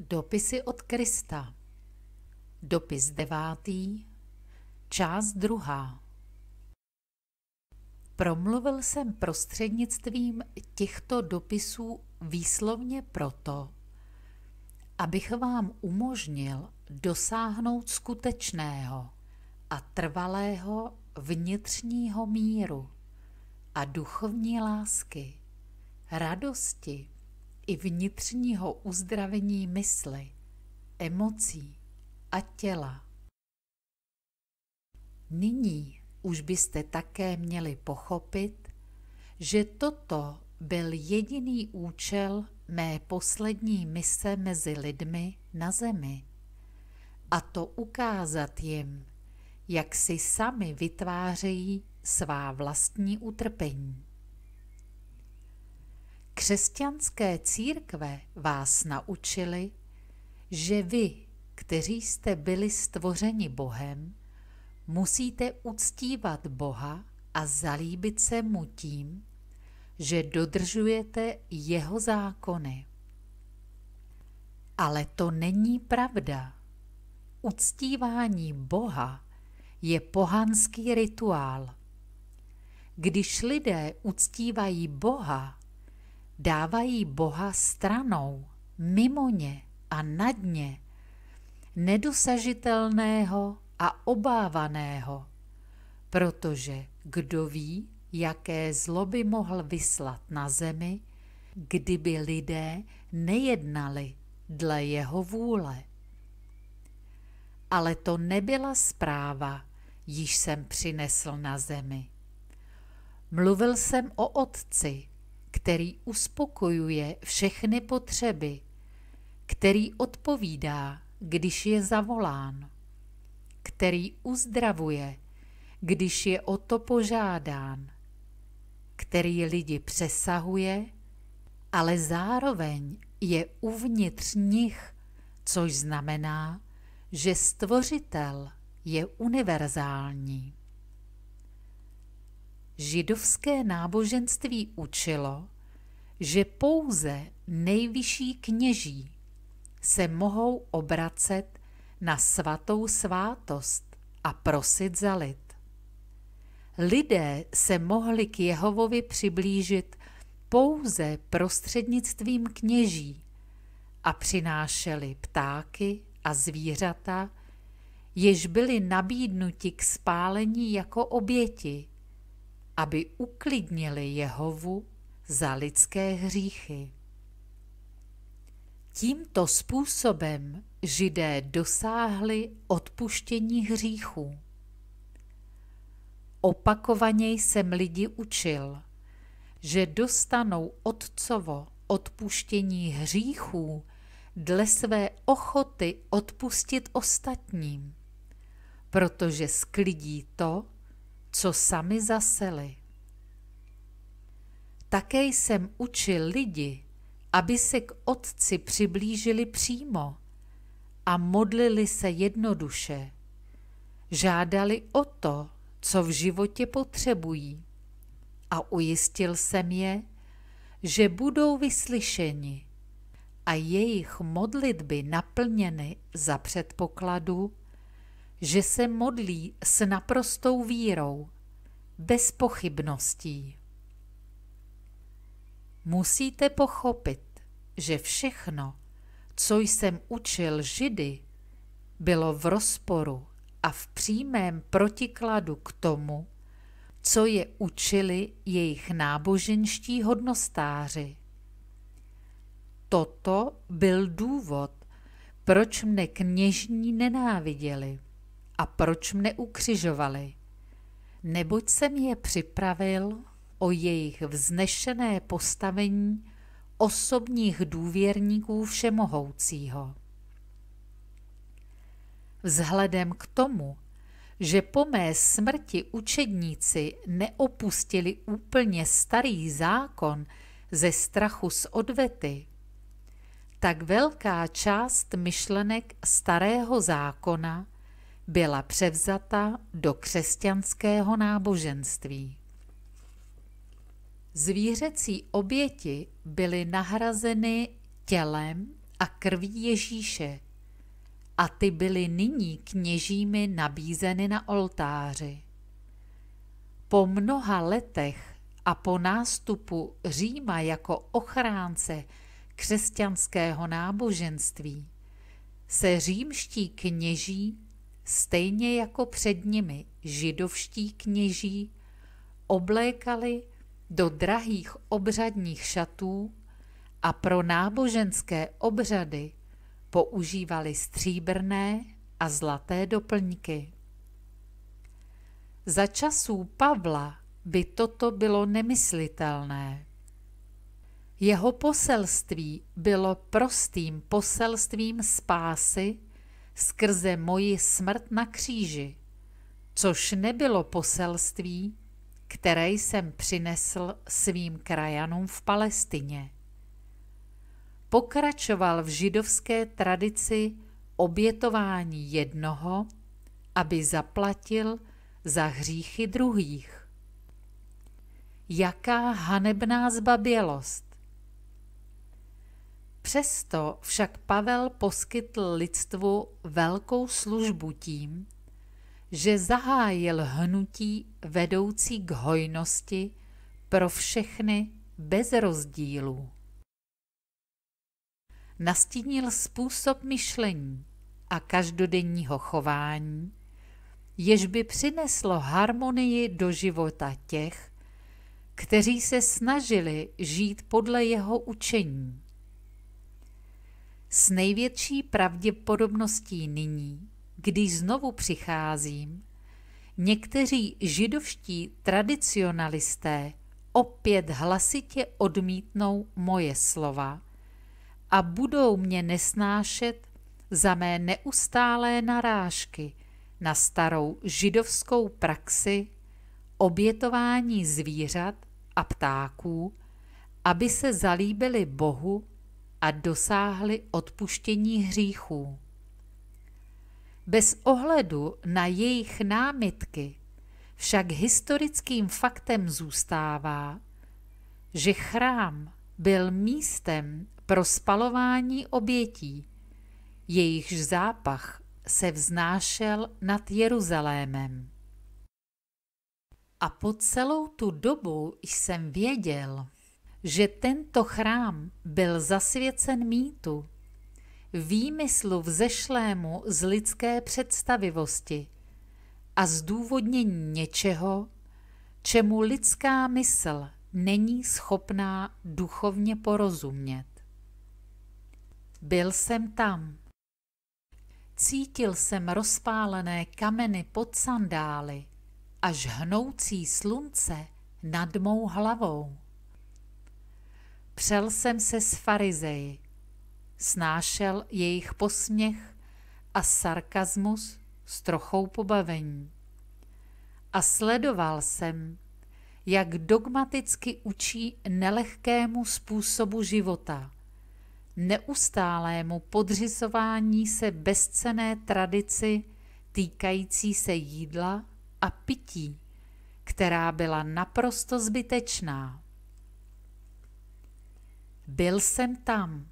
Dopisy od Krista Dopis devátý Část druhá Promluvil jsem prostřednictvím těchto dopisů výslovně proto, abych vám umožnil dosáhnout skutečného a trvalého vnitřního míru a duchovní lásky, radosti, i vnitřního uzdravení mysli, emocí a těla. Nyní už byste také měli pochopit, že toto byl jediný účel mé poslední mise mezi lidmi na zemi. A to ukázat jim, jak si sami vytvářejí svá vlastní utrpení. Křesťanské církve vás naučili, že vy, kteří jste byli stvořeni Bohem, musíte uctívat Boha a zalíbit se mu tím, že dodržujete jeho zákony. Ale to není pravda. Uctívání Boha je pohanský rituál. Když lidé uctívají Boha, dávají Boha stranou, mimo ně a nad ně, nedosažitelného a obávaného, protože kdo ví, jaké zloby mohl vyslat na zemi, kdyby lidé nejednali dle jeho vůle. Ale to nebyla zpráva, již jsem přinesl na zemi. Mluvil jsem o otci, který uspokojuje všechny potřeby, který odpovídá, když je zavolán, který uzdravuje, když je o to požádán, který lidi přesahuje, ale zároveň je uvnitř nich, což znamená, že stvořitel je univerzální židovské náboženství učilo, že pouze nejvyšší kněží se mohou obracet na svatou svátost a prosit za lid. Lidé se mohli k Jehovovi přiblížit pouze prostřednictvím kněží a přinášeli ptáky a zvířata, jež byly nabídnuti k spálení jako oběti aby uklidnili Jehovu za lidské hříchy. Tímto způsobem židé dosáhli odpuštění hříchů. Opakovaně jsem lidi učil, že dostanou otcovo odpuštění hříchů dle své ochoty odpustit ostatním, protože sklidí to, co sami zaseli. Také jsem učil lidi, aby se k Otci přiblížili přímo a modlili se jednoduše. Žádali o to, co v životě potřebují. A ujistil jsem je, že budou vyslyšeni a jejich modlitby naplněny za předpokladu, že se modlí s naprostou vírou, bez pochybností. Musíte pochopit, že všechno, co jsem učil Židy, bylo v rozporu a v přímém protikladu k tomu, co je učili jejich náboženští hodnostáři. Toto byl důvod, proč mne kněžní nenáviděli a proč mne ukřižovali? Neboť jsem je připravil o jejich vznešené postavení osobních důvěrníků Všemohoucího. Vzhledem k tomu, že po mé smrti učedníci neopustili úplně starý zákon ze strachu z odvety, tak velká část myšlenek starého zákona – byla převzata do křesťanského náboženství. Zvířecí oběti byly nahrazeny tělem a krví Ježíše a ty byly nyní kněžími nabízeny na oltáři. Po mnoha letech a po nástupu Říma jako ochránce křesťanského náboženství se římští kněží stejně jako před nimi židovští kněží, oblékali do drahých obřadních šatů a pro náboženské obřady používali stříbrné a zlaté doplňky. Za časů Pavla by toto bylo nemyslitelné. Jeho poselství bylo prostým poselstvím spásy skrze moji smrt na kříži, což nebylo poselství, které jsem přinesl svým krajanům v Palestině. Pokračoval v židovské tradici obětování jednoho, aby zaplatil za hříchy druhých. Jaká hanebná zbabělost! Přesto však Pavel poskytl lidstvu velkou službu tím, že zahájil hnutí vedoucí k hojnosti pro všechny bez rozdílu. Nastínil způsob myšlení a každodenního chování, jež by přineslo harmonii do života těch, kteří se snažili žít podle jeho učení. S největší pravděpodobností nyní, když znovu přicházím, někteří židovští tradicionalisté opět hlasitě odmítnou moje slova a budou mě nesnášet za mé neustálé narážky na starou židovskou praxi obětování zvířat a ptáků, aby se zalíbili Bohu a dosáhli odpuštění hříchů. Bez ohledu na jejich námitky však historickým faktem zůstává, že chrám byl místem pro spalování obětí, jejichž zápach se vznášel nad Jeruzalémem. A po celou tu dobu jsem věděl, že tento chrám byl zasvěcen mýtu, výmyslu vzešlému z lidské představivosti a zdůvodnění něčeho, čemu lidská mysl není schopná duchovně porozumět. Byl jsem tam. Cítil jsem rozpálené kameny pod sandály, až hnoucí slunce nad mou hlavou. Přel jsem se s farizeji, snášel jejich posměch a sarkazmus s trochou pobavení. A sledoval jsem, jak dogmaticky učí nelehkému způsobu života, neustálému podřizování se bezcené tradici týkající se jídla a pití, která byla naprosto zbytečná. Byl jsem tam.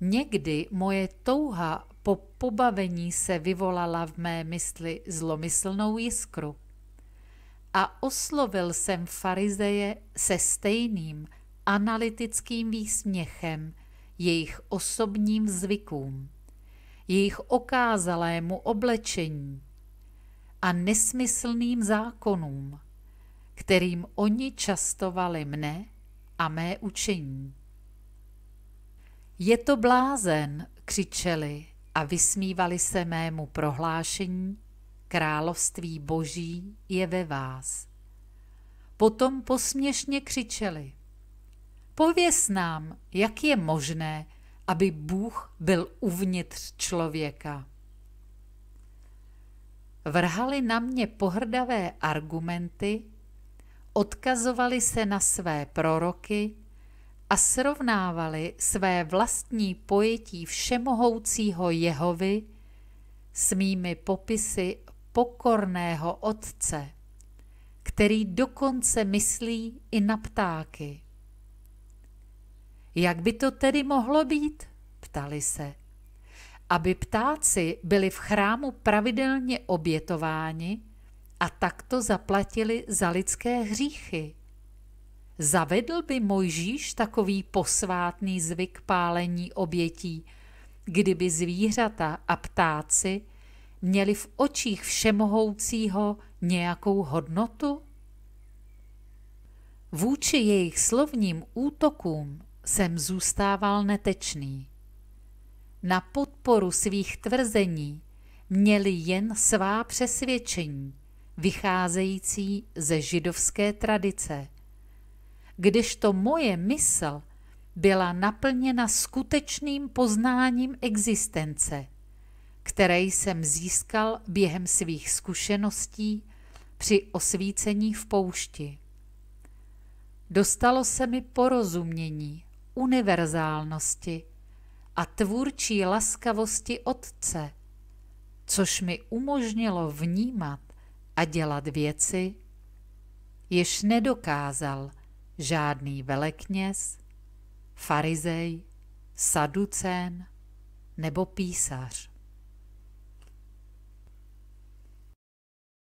Někdy moje touha po pobavení se vyvolala v mé mysli zlomyslnou jiskru. A oslovil jsem farizeje se stejným analytickým výsměchem jejich osobním zvykům, jejich okázalému oblečení a nesmyslným zákonům, kterým oni častovali mne a mé učení. Je to blázen, křičeli a vysmívali se mému prohlášení, království boží je ve vás. Potom posměšně křičeli. Pověz nám, jak je možné, aby Bůh byl uvnitř člověka. Vrhali na mě pohrdavé argumenty, odkazovali se na své proroky a srovnávali své vlastní pojetí všemohoucího Jehovy s mými popisy pokorného otce, který dokonce myslí i na ptáky. Jak by to tedy mohlo být? ptali se. Aby ptáci byli v chrámu pravidelně obětováni, a takto zaplatili za lidské hříchy. Zavedl by Mojžíš takový posvátný zvyk pálení obětí, kdyby zvířata a ptáci měli v očích všemohoucího nějakou hodnotu? Vůči jejich slovním útokům jsem zůstával netečný. Na podporu svých tvrzení měli jen svá přesvědčení, vycházející ze židovské tradice. Kdežto moje mysl byla naplněna skutečným poznáním existence, které jsem získal během svých zkušeností při osvícení v poušti. Dostalo se mi porozumění, univerzálnosti a tvůrčí laskavosti Otce, což mi umožnilo vnímat a dělat věci, jež nedokázal žádný velekněz, farizej, saducén nebo písař.